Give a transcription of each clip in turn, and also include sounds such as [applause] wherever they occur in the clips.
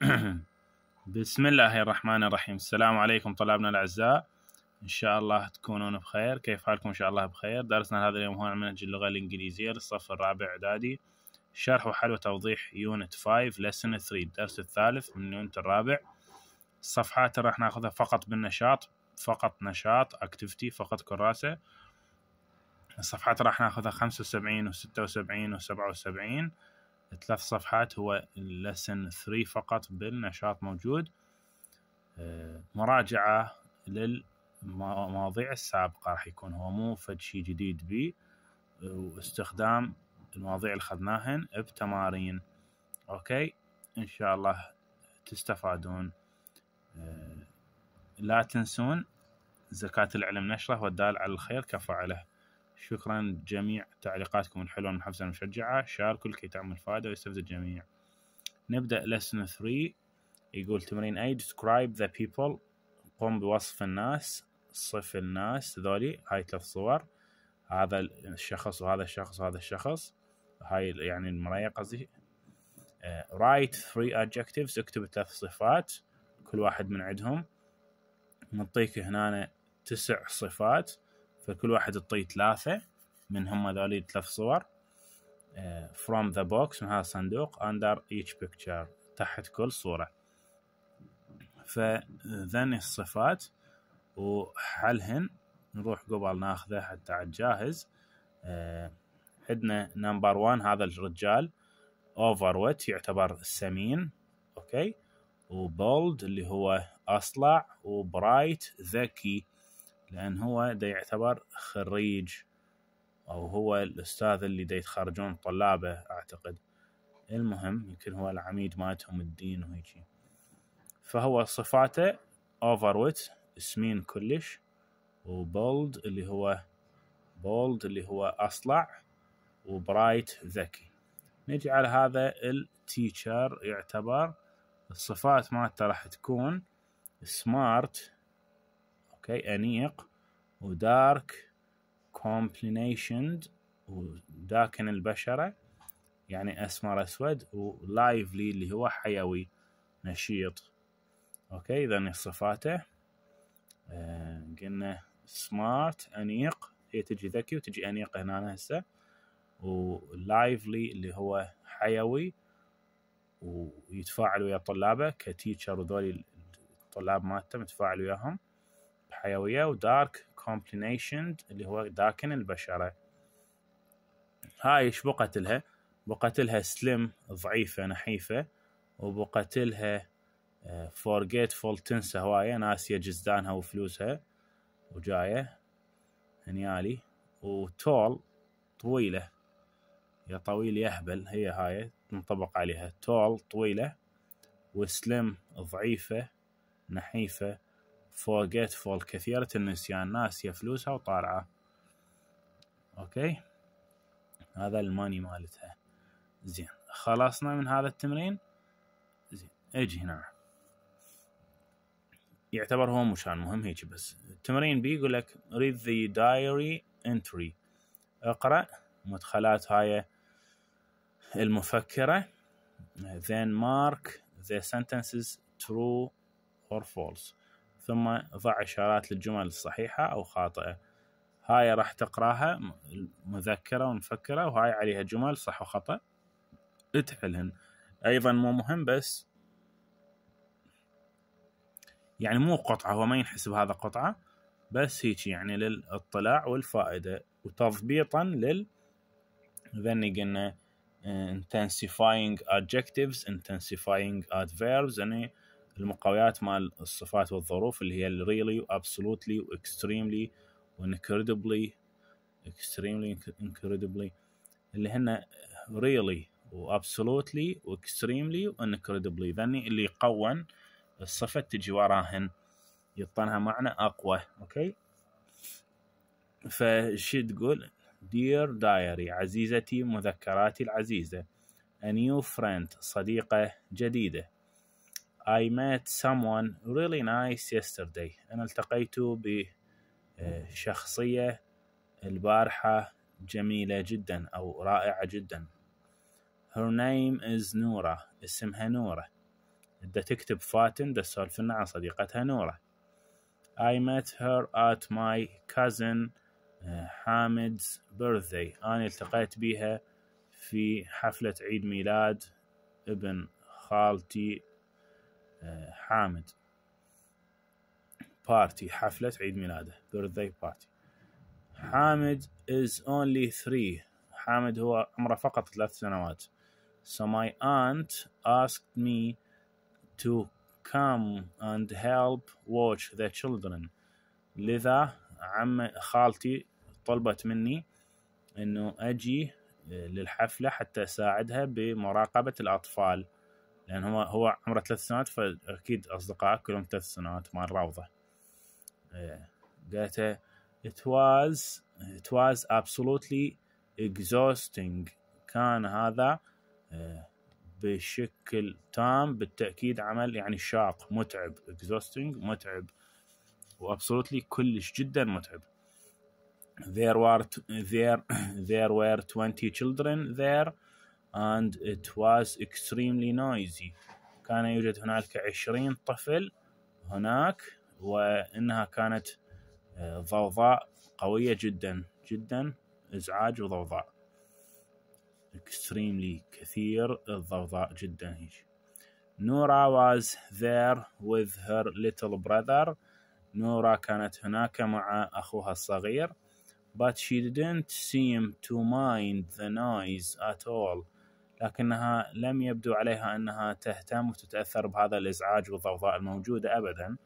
[coughs] بسم الله الرحمن الرحيم السلام عليكم طلابنا الأعزاء إن شاء الله تكونون بخير كيف حالكم إن شاء الله بخير درسنا هذا اليوم هو عن منهج اللغة الإنجليزية للصف الرابع إعدادي شرح وحل وتوضيح يونت 5 لسن 3 الدرس الثالث من اليونت الرابع الصفحات راح ناخذها فقط بالنشاط فقط نشاط اكتيفيتي فقط كراسة الصفحات راح ناخذها 75 و76 و77 ثلاث صفحات هو لسن 3 فقط بالنشاط موجود آه، مراجعة للمواضيع السابقة راح يكون هو مو فد شي جديد بي واستخدام المواضيع اللي خذناهن بتمارين اوكي ان شاء الله تستفادون آه، لا تنسون زكاة العلم نشره والدال على الخير كفعله شكرا جميع تعليقاتكم الحلوة المحفزة المشجعة شاركوا لكي تعمل فائدة ويستفيد الجميع نبدأ لسن 3 يقول تمرين اي describe the people قم بوصف الناس صف الناس ذولي هاي ثلاث صور هذا الشخص وهذا الشخص وهذا الشخص هاي يعني المراية قصدي uh, write three adjectives اكتب ثلاث صفات كل واحد من عندهم نعطيك هنا تسع صفات فكل واحد تطي ثلاثة من هم هذول ثلاث صور فروم ذا بوكس من هذا الصندوق اندر ايتش بيكتشر تحت كل صورة فذن الصفات وحلهن نروح قبل ناخذه حتى عاد جاهز آه، عندنا نمبر وان هذا الرجال اوفر ويت يعتبر سمين اوكي وبولد اللي هو اصلع وبرايت ذكي لأن هو دا يعتبر خريج أو هو الأستاذ اللي دا يتخرجون طلابه أعتقد المهم يمكن هو العميد مالتهم الدين وهيجي فهو صفاته اوفر ويت سمين كلش وبولد اللي هو بولد اللي هو اصلع وبرايت ذكي نجي على هذا التيتشر يعتبر الصفات مالته راح تكون سمارت اوكي انيق ودارك كومبلينيشند وداكن البشرة يعني أسمر أسود ولايفلي اللي هو حيوي نشيط أوكي إذا صفاته آه قلنا سمارت أنيق هي تجي ذكي وتجي أنيق هنا هسه ولايفلي اللي هو حيوي ويتفاعل ويا طلابه كتيتشر وذولي الطلاب مالته متفاعل وياهم بحيوية ودارك كومبلينيشند اللي هو داكن البشرة هاي ايش بقتلها بقتلها سليم ضعيفة نحيفة وبقتلها فورجيتفول آه، تنسى هواية ناسية جزدانها وفلوسها وجاية هنيالي وتول طويلة يا طويل يا هي هاي تنطبق عليها تول طويلة وسلم ضعيفة نحيفة فول كثيرة النسيان ناسية فلوسها وطالعة اوكي هذا الماني مالتها زين خلصنا من هذا التمرين زين اجي هنا يعتبر هو مشان مهم هيك بس التمرين بي يقول لك read the diary entry اقرأ مدخلات هاي المفكرة then mark the sentences true or false ثم ضع إشارات للجمل الصحيحة أو خاطئة هاي راح تقراها مذكرة ومفكرة وهاي عليها جمل صح وخطأ تحلهن أيضا مو مهم بس يعني مو قطعة هو ما ينحسب هذا قطعة بس هيك يعني للاطلاع والفائدة وتضبيطا لل ذني قلنا آه، intensifying adjectives intensifying adverbs يعني المقويات مال الصفات والظروف اللي هي الريلي وابسولوتلي واكستريملي وانكريدبلي اكستريملي انكريدبلي اللي هن ريلي وابسولوتلي واكستريملي وانكريدبلي ذني اللي يقون الصفة تجي وراهن يعطونها معنى اقوى اوكي فشي تقول دير دايري عزيزتي مذكراتي العزيزة A new friend صديقة جديدة I met someone really nice yesterday أنا التقيت بشخصية آه، البارحة جميلة جدا أو رائعة جدا Her name is نورة اسمها نورة دا تكتب فاتن دا تسولف عن صديقتها نورة I met her at my cousin حامد's آه، birthday أنا التقيت بها في حفلة عيد ميلاد ابن خالتي حامد بارتي حفلة عيد ميلاده بيرثداي بارتي حامد is only three حامد هو عمره فقط ثلاث سنوات so my aunt asked me to come and help watch the children لذا عم خالتي طلبت مني انه اجي للحفلة حتى اساعدها بمراقبة الاطفال لان هو هو عمره ثلاث سنوات فاكيد اصدقائه كلهم ثلاث سنوات مال الروضه إيه، قالت it was it was absolutely exhausting كان هذا إيه، بشكل تام بالتأكيد عمل يعني شاق متعب exhausting متعب وابسولوتلي كلش جدا متعب there were there [coughs] there were 20 children there and it was extremely noisy كان يوجد هناك عشرين طفل هناك وإنها كانت آه، ضوضاء قوية جدا جدا إزعاج وضوضاء extremely كثير الضوضاء جدا هيك نورا was there with her little brother نورا كانت هناك مع أخوها الصغير but she didn't seem to mind the noise at all لكنها لم يبدو عليها أنها تهتم وتتأثر بهذا الإزعاج والضوضاء الموجودة أبدا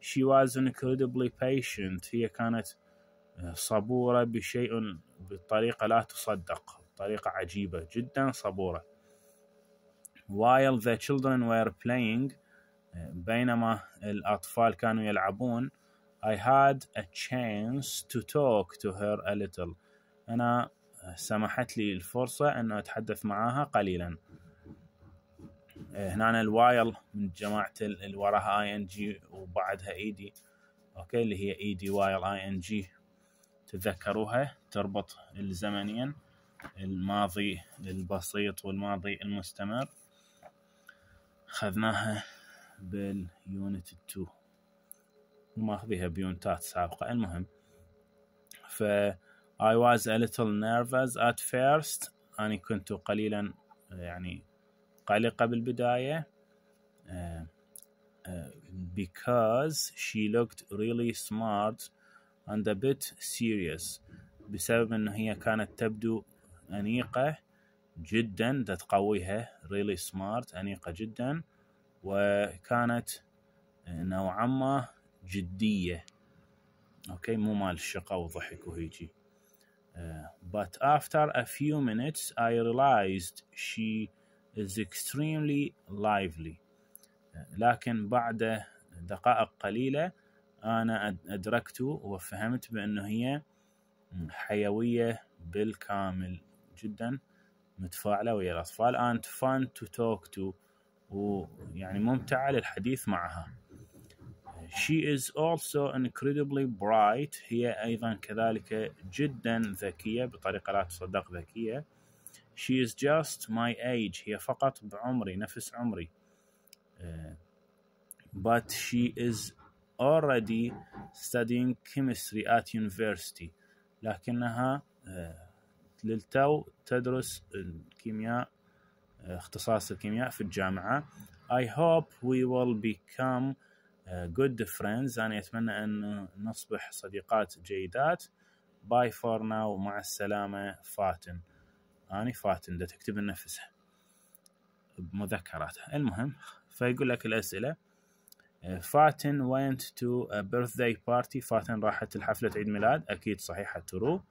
She was incredibly patient هي كانت صبورة بشيء بطريقة لا تصدق بطريقة عجيبة جدا صبورة while the children were playing بينما الأطفال كانوا يلعبون I had a chance to talk to her a little أنا سمحت لي الفرصة أن أتحدث معاها قليلا هنا الوايل من جماعة اللي وراها اي ان جي وبعدها اي e دي اوكي اللي هي اي e دي وايل اي ان جي تتذكروها تربط الزمنيا الماضي البسيط والماضي المستمر خذناها باليونت 2 وماخذيها بيونتات سابقة المهم ف I was a little nervous at first أني كنت قليلا يعني قلقة بالبداية uh, uh, because she looked really smart and a bit serious بسبب أن هي كانت تبدو أنيقة جدا تتقويها really smart أنيقة جدا وكانت نوعا ما جدية أوكي مو مال الشقة وضحك وهيجي but after a few minutes I realized she is extremely lively لكن بعد دقائق قليلة أنا أدركت وفهمت بأنه هي حيوية بالكامل جدا متفاعلة ويا الأطفال and fun to talk to ويعني ممتعة للحديث معها She is also incredibly bright. هي أيضا كذلك جدا ذكية بطريقة لا تصدق ذكية. She is just my age. هي فقط بعمري نفس عمري. Uh, but she is already studying chemistry at university. لكنها uh, للتو تدرس الكيمياء اختصاص الكيمياء في الجامعة. I hope we will become جود آه، فريندز انا اتمنى ان نصبح صديقات جيدات باي فور ناو مع السلامه فاتن اني فاتن ده تكتب نفسها بمذكراتها المهم فيقول لك الاسئله آه، فاتن went to a birthday party فاتن راحت لحفلة عيد ميلاد أكيد صحيحة ترو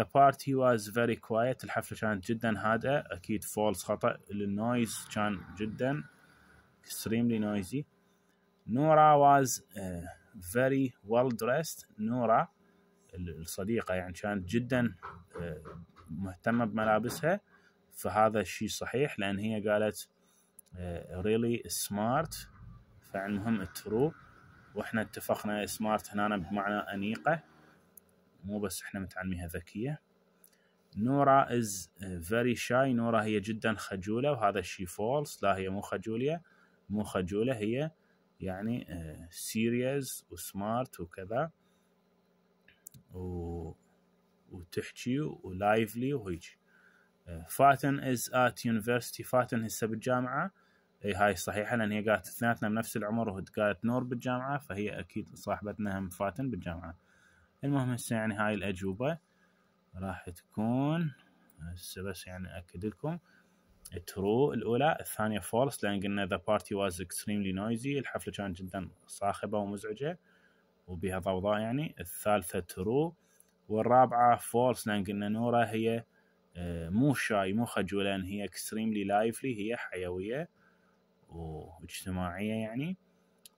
The party was very quiet الحفلة كانت جدا هادئة أكيد false خطأ النويز كان جدا extremely noisy نورا واز فيري ويل دريست نورا الصديقة يعني كانت جدا uh, مهتمة بملابسها فهذا الشيء صحيح لأن هي قالت ريلي uh, سمارت فالمهم ترو واحنا اتفقنا سمارت هنا بمعنى أنيقة مو بس احنا متعلميها ذكية نورا از فيري شاي نورا هي جدا خجولة وهذا الشيء فولس لا هي مو خجولة مو خجولة هي يعني سيريز آه، وسمارت وكذا و... وتحكي ولايفلي وهيج آه، فاتن از ات يونيفرستي فاتن هسه بالجامعه اي هاي صحيحه لان هي قالت اثنيناتنا بنفس العمر وهي قالت نور بالجامعه فهي اكيد صاحبتنا هم فاتن بالجامعه المهم هسه يعني هاي الاجوبه راح تكون هسه بس يعني اكد لكم ترو الاولى الثانيه فولس لان قلنا ذا بارتي واز اكستريملي نويزي الحفله كانت جدا صاخبه ومزعجه وبها ضوضاء يعني الثالثه ترو والرابعه فولس لان قلنا نورا هي آه، مو شاي مو خجولة لان هي اكستريملي لايفلي هي حيويه واجتماعيه يعني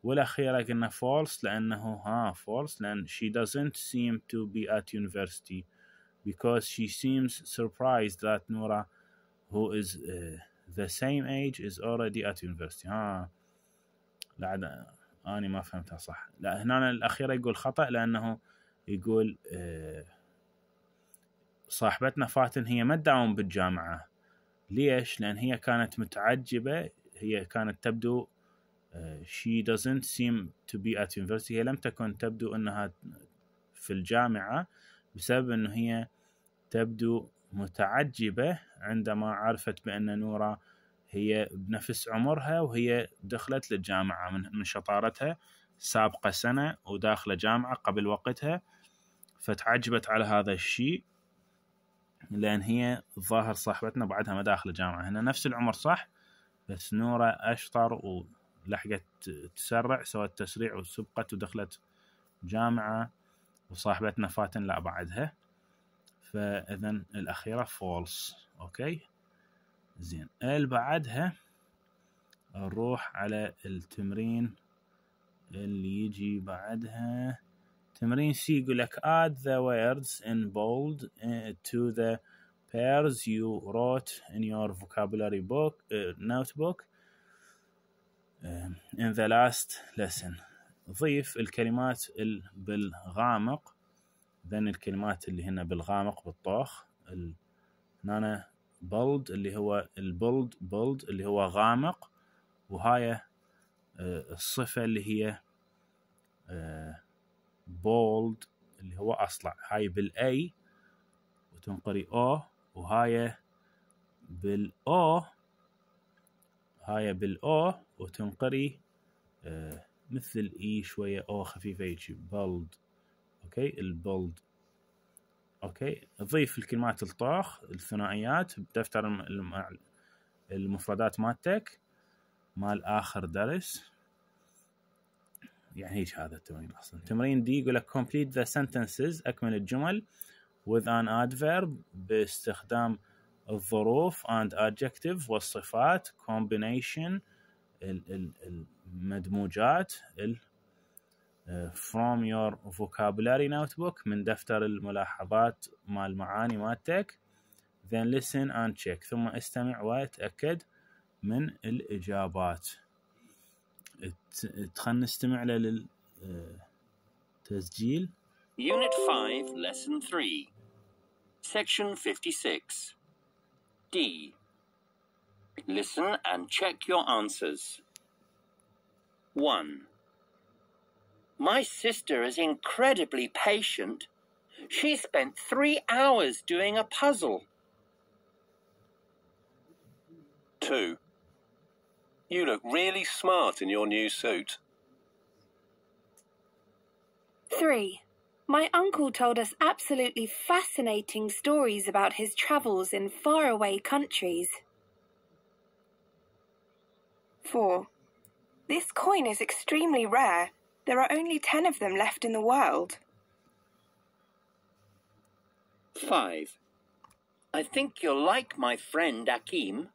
والاخيره قلنا فولس لانه ها فولس لان she doesn't seem to be at university because she seems surprised that Nora who is uh, the same age is already at university ها لا عاد اني ما فهمتها صح لا هنا الاخيره يقول خطا لانه يقول آه، صاحبتنا فاتن هي ما تداوم بالجامعه ليش لان هي كانت متعجبه هي كانت تبدو آه، she doesn't seem to be at university هي لم تكن تبدو انها في الجامعه بسبب انه هي تبدو متعجبة عندما عرفت بأن نورا هي بنفس عمرها وهي دخلت للجامعة من شطارتها سابقة سنة وداخلة جامعة قبل وقتها فتعجبت على هذا الشيء لأن هي ظاهر صاحبتنا بعدها ما داخلة جامعة هنا نفس العمر صح بس نورا أشطر ولحقت تسرع سوت تسريع وسبقت ودخلت جامعة وصاحبتنا فاتن لا بعدها فاذا الاخيره فولس اوكي زين ال بعدها نروح على التمرين اللي يجي بعدها تمرين سي يقول لك add the words in bold eh, to the pairs you wrote in your vocabulary book uh, notebook eh, in the last lesson ضيف الكلمات بالغامق ذن الكلمات اللي هنا بالغامق بالطوخ هنا بولد اللي هو البولد بولد اللي هو غامق وهاي آه، الصفة اللي هي بولد آه، اللي هو أصلع هاي بالاي وتنقري او وهاي بالاو هاي بالاو وتنقري آه، مثل اي e شوية او خفيفة يجي بولد اوكي البولد اوكي ضيف الكلمات الطاخ الثنائيات بدفتر المفردات مالتك مال اخر درس يعني ايش هذا التمرين اصلا تمرين دي يقول لك complete the sentences اكمل الجمل with an adverb باستخدام الظروف and adjective والصفات combination المدموجات ال from your vocabulary notebook من دفتر الملاحظات مال المعاني مالتك then listen and check ثم استمع وتأكد من الإجابات تخلنا نستمع للتسجيل Unit 5 Lesson 3 Section 56 D Listen and check your answers 1 My sister is incredibly patient. She spent three hours doing a puzzle. 2. You look really smart in your new suit. 3. My uncle told us absolutely fascinating stories about his travels in faraway countries. 4. This coin is extremely rare. There are only ten of them left in the world. Five. I think you'll like my friend Akim.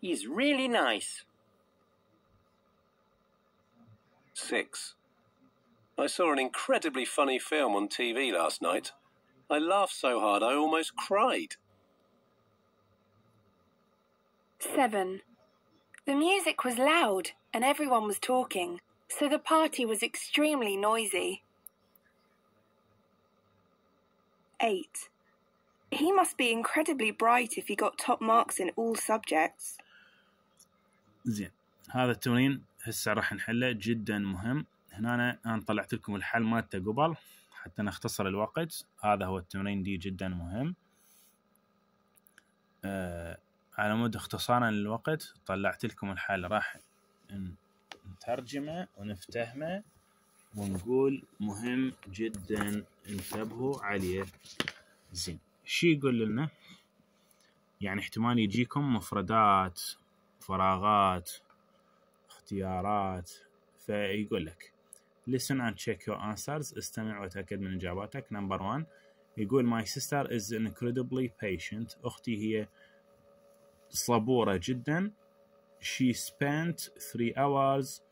He's really nice. Six. I saw an incredibly funny film on TV last night. I laughed so hard I almost cried. Seven. The music was loud and everyone was talking. so the party was extremely noisy. 8. He must be incredibly bright if he got top marks in all subjects. زين هذا التمرين هسه راح نحله جدا مهم هنا أنا, طلعت لكم الحل مالته قبل حتى نختصر الوقت هذا هو التمرين دي جدا مهم آه على مود اختصارا للوقت طلعت لكم الحل راح نترجمه ونفتهمه ونقول مهم جدا انتبهوا عليه زين شي يقول لنا يعني احتمال يجيكم مفردات فراغات اختيارات فيقول لك listen and check your answers استمع وتأكد من إجاباتك نمبر 1 يقول my sister is incredibly patient أختي هي صبورة جدا she spent three hours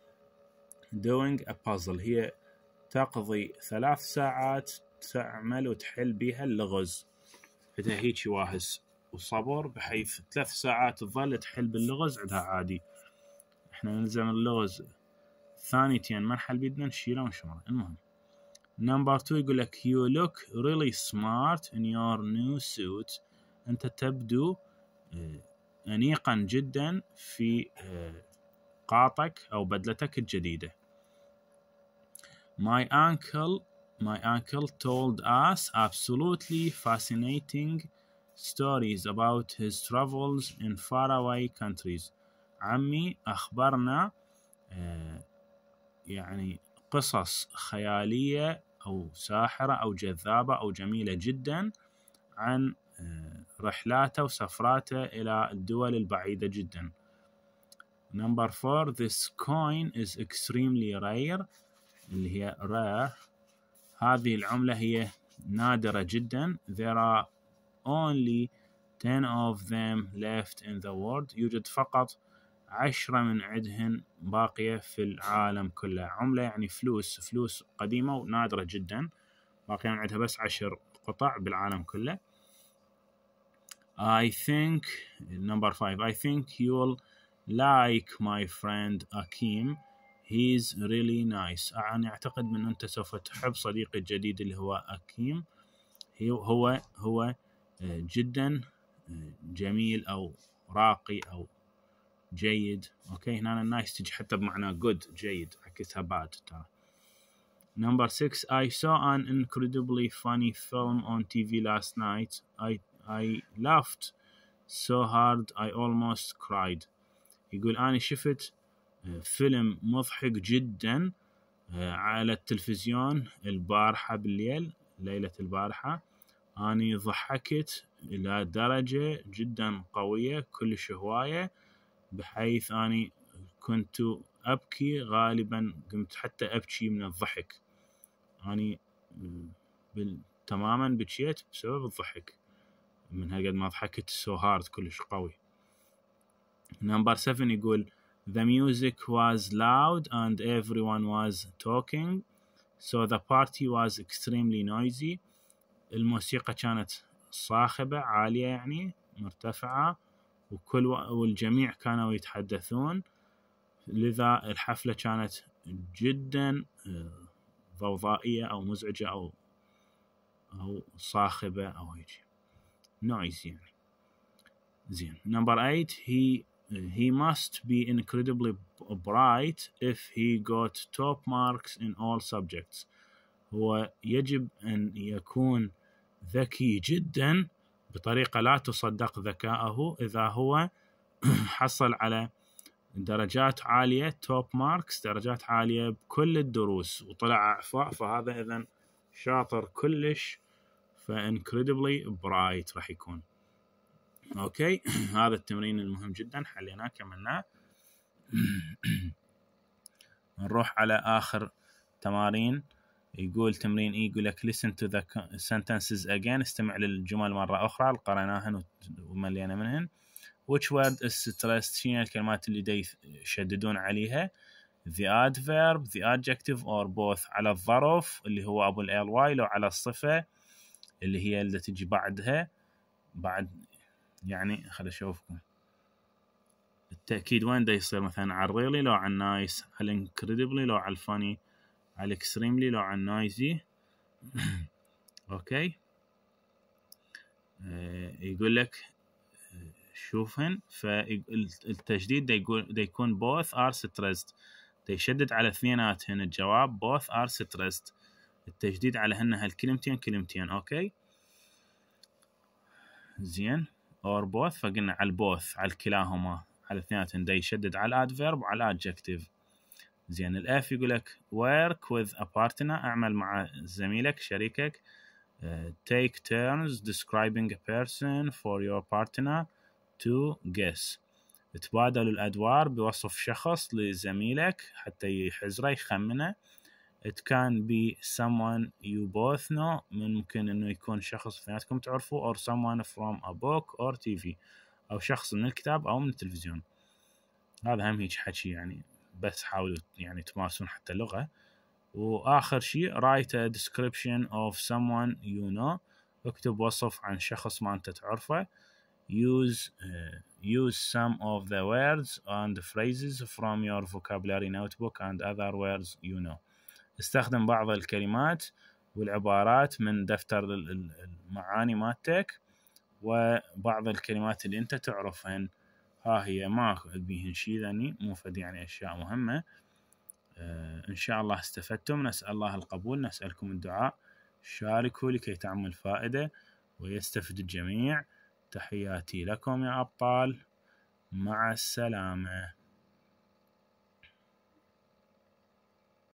doing a puzzle هي تقضي ثلاث ساعات تعمل وتحل بها اللغز بدها هيجي واهس وصبر بحيث ثلاث ساعات تظل تحل باللغز عندها عادي احنا نلزم اللغز ثانيتين ما نحل بيدنا نشيله ونشمره المهم نمبر 2 يقول لك you look really smart in your new suit انت تبدو آه، أنيقا جدا في قاطك أو بدلتك الجديدة My uncle my uncle told us absolutely fascinating stories about his travels in faraway countries عمي أخبرنا يعني قصص خيالية أو ساحرة أو جذابة أو جميلة جدا عن رحلاته وسفراته إلى الدول البعيدة جدا نمبر four, this coin is extremely rare اللي هي rare هذه العملة هي نادرة جدا there are only 10 of them left in the world يوجد فقط عشرة من عدهن باقية في العالم كله عملة يعني فلوس فلوس قديمة ونادرة جدا باقي عندها بس عشر قطع بالعالم كله I think number five. I think you'll like my friend Akim. He's really nice. أنا أعتقد من أنت سوف تحب صديقي الجديد اللي هو أكيم. هو هو جدا جميل أو راقي أو جيد. أوكي هنا نايس تجي حتى بمعنى good جيد عكسها bad ترى. Number six, I saw an incredibly funny film on TV last night. I I laughed so hard I almost cried يقول أنا شفت آه، فيلم مضحك جدا آه، على التلفزيون البارحة بالليل ليلة البارحة أني ضحكت إلى درجة جدا قوية كلش هواية بحيث أني كنت أبكي غالبا قمت حتى أبكي من الضحك أني آه، تماما بكيت بسبب الضحك من هالقد ما ضحكت سو هارد كلش قوي نمبر 7 يقول The music was loud and everyone was talking so the party was extremely noisy الموسيقى كانت صاخبة عالية يعني مرتفعة وكل والجميع كانوا يتحدثون لذا الحفلة كانت جدا آه، ضوضائية أو مزعجة أو أو صاخبة أو هيجي نويز يعني زين نمبر 8 هي he must be incredibly bright if he got top marks in all subjects هو يجب أن يكون ذكي جدا بطريقة لا تصدق ذكائه إذا هو [clears throat] حصل على درجات عالية توب ماركس درجات عالية بكل الدروس وطلع أعفاء فهذا إذا شاطر كلش فانكريدبلي برايت راح يكون اوكي [clears throat] هذا التمرين المهم جدا حليناه كملناه [clears throat] نروح على اخر تمارين يقول تمرين اي e، يقول لك listen to the sentences again استمع للجمل مرة أخرى اللي قرأناهن وملينا منهن which word is stressed شنو الكلمات اللي دي يشددون عليها the adverb the adjective or both على الظرف اللي هو أبو ال ly لو على الصفة اللي هي اللي تجي بعدها بعد يعني خل اشوفكم التأكيد وين دا يصير مثلا على الريلي لو على النايس على الانكريدبلي لو على الفاني على الاكستريملي لو على النايزي [coughs] اوكي آه، يقول لك آه، شوفهن فالتجديد دا يقول دا يكون بوث ار ستريست يشدد على اثنيناتهن الجواب both are stressed التجديد على هنها الكلمتين كلمتين اوكي زين اور بوث فقلنا على البوث على كلاهما على اثنيناتهم دا يشدد على الادفيرب وعلى الادجكتيف زين الاف يقول لك work with a partner اعمل مع زميلك شريكك تيك آه، take turns describing a person for your partner to guess تبادل الادوار بوصف شخص لزميلك حتى يحزره يخمنه it can be someone you both know ممكن انه يكون شخص اثنيناتكم تعرفوا or someone from a book or TV او شخص من الكتاب او من التلفزيون هذا هم هيك حكي يعني بس حاولوا يعني تمارسون حتى اللغة واخر شيء write a description of someone you know اكتب وصف عن شخص ما انت تعرفه use uh, use some of the words and phrases from your vocabulary notebook and other words you know استخدم بعض الكلمات والعبارات من دفتر المعاني مالتك وبعض الكلمات اللي انت تعرفهن ها هي ما اخذ بيهن شي ذني مو فد يعني اشياء مهمة آه، ان شاء الله استفدتم نسأل الله القبول نسألكم الدعاء شاركوا لكي تعمل فائدة ويستفد الجميع تحياتي لكم يا أبطال مع السلامة